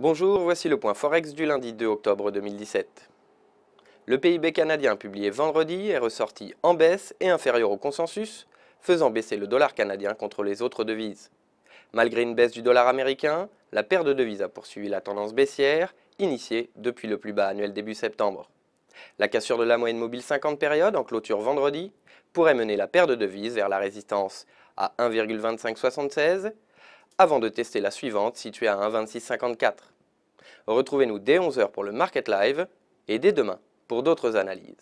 Bonjour, voici le point Forex du lundi 2 octobre 2017. Le PIB canadien publié vendredi est ressorti en baisse et inférieur au consensus, faisant baisser le dollar canadien contre les autres devises. Malgré une baisse du dollar américain, la paire de devises a poursuivi la tendance baissière initiée depuis le plus bas annuel début septembre. La cassure de la moyenne mobile 50 périodes en clôture vendredi pourrait mener la paire de devises vers la résistance à 1,2576 avant de tester la suivante située à 1,2654. Retrouvez-nous dès 11h pour le Market Live et dès demain pour d'autres analyses.